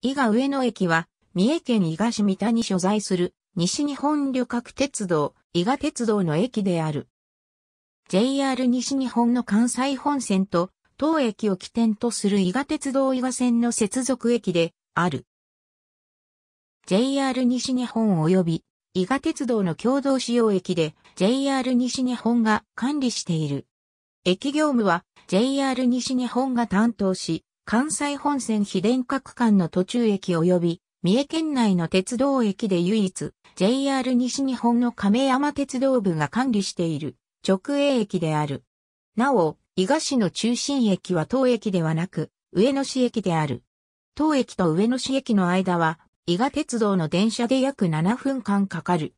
伊賀上野駅は、三重県伊賀市三田に所在する、西日本旅客鉄道、伊賀鉄道の駅である。JR 西日本の関西本線と、当駅を起点とする伊賀鉄道伊賀線の接続駅で、ある。JR 西日本及び、伊賀鉄道の共同使用駅で、JR 西日本が管理している。駅業務は、JR 西日本が担当し、関西本線非電化区間の途中駅及び、三重県内の鉄道駅で唯一、JR 西日本の亀山鉄道部が管理している直営駅である。なお、伊賀市の中心駅は当駅ではなく、上野市駅である。当駅と上野市駅の間は、伊賀鉄道の電車で約7分間かかる。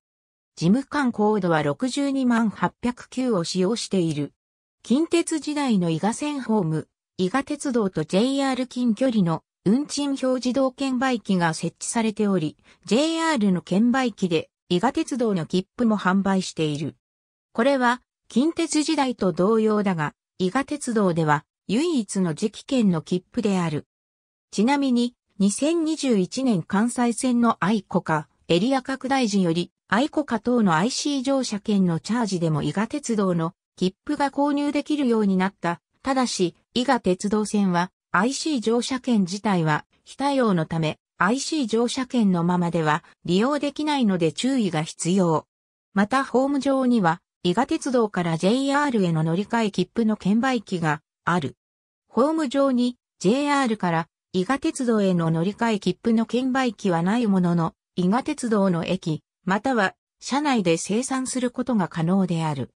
事務官高度は62万809を使用している。近鉄時代の伊賀線ホーム、伊賀鉄道と JR 近距離の運賃表示動券売機が設置されており、JR の券売機で伊賀鉄道の切符も販売している。これは近鉄時代と同様だが、伊賀鉄道では唯一の磁気券の切符である。ちなみに、2021年関西線の愛子か、エリア拡大時より、愛子か等の IC 乗車券のチャージでも伊賀鉄道の切符が購入できるようになったただし、伊賀鉄道線は IC 乗車券自体は非対応のため IC 乗車券のままでは利用できないので注意が必要。またホーム上には伊賀鉄道から JR への乗り換え切符の券売機がある。ホーム上に JR から伊賀鉄道への乗り換え切符の券売機はないものの、伊賀鉄道の駅、または車内で生産することが可能である。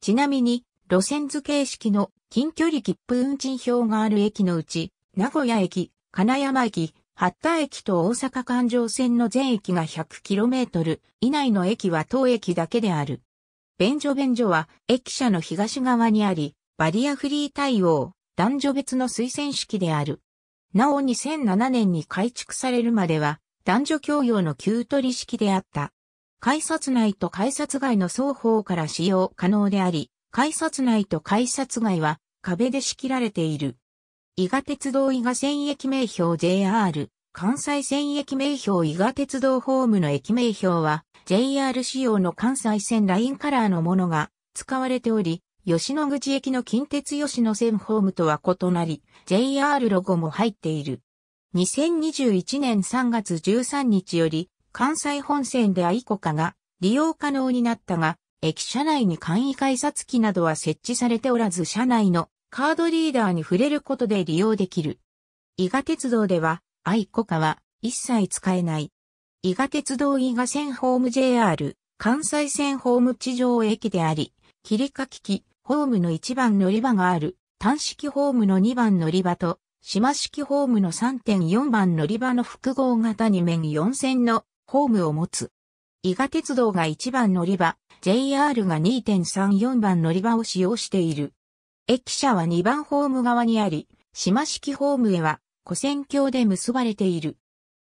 ちなみに、路線図形式の近距離切符運賃表がある駅のうち、名古屋駅、金山駅、八田駅と大阪環状線の全駅が 100km 以内の駅は当駅だけである。便所便所は駅舎の東側にあり、バリアフリー対応、男女別の推薦式である。なお2007年に改築されるまでは、男女共用の旧取式であった。改札内と改札外の双方から使用可能であり、改札内と改札外は壁で仕切られている。伊賀鉄道伊賀線駅名標 JR 関西線駅名標伊賀鉄道ホームの駅名標は JR 仕様の関西線ラインカラーのものが使われており、吉野口駅の近鉄吉野線ホームとは異なり、JR ロゴも入っている。2021年3月13日より関西本線で愛コカが利用可能になったが、駅舎内に簡易改札機などは設置されておらず車内のカードリーダーに触れることで利用できる。伊賀鉄道では、愛子カは一切使えない。伊賀鉄道伊賀線ホーム JR、関西線ホーム地上駅であり、切りかきホームの1番乗り場がある、単式ホームの2番乗り場と、島式ホームの3.4番乗り場の複合型2面4線のホームを持つ。伊賀鉄道が1番乗り場、JR が2.34番乗り場を使用している。駅舎は2番ホーム側にあり、島式ホームへは、古線橋で結ばれている。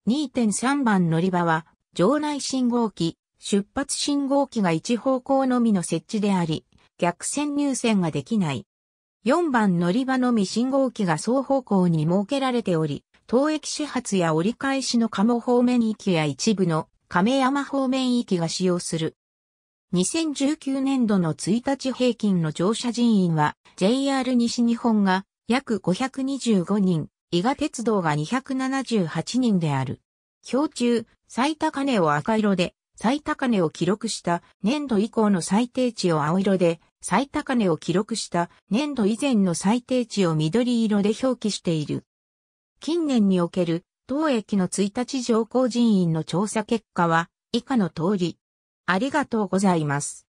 2.3番乗り場は、場内信号機、出発信号機が1方向のみの設置であり、逆線入線ができない。4番乗り場のみ信号機が双方向に設けられており、当駅始発や折り返しの鴨方面域や一部の亀山方面域が使用する。2019年度の1日平均の乗車人員は JR 西日本が約525人、伊賀鉄道が278人である。表中、最高値を赤色で、最高値を記録した年度以降の最低値を青色で、最高値を記録した年度以前の最低値を緑色で表記している。近年における当駅の1日乗降人員の調査結果は以下の通り、ありがとうございます。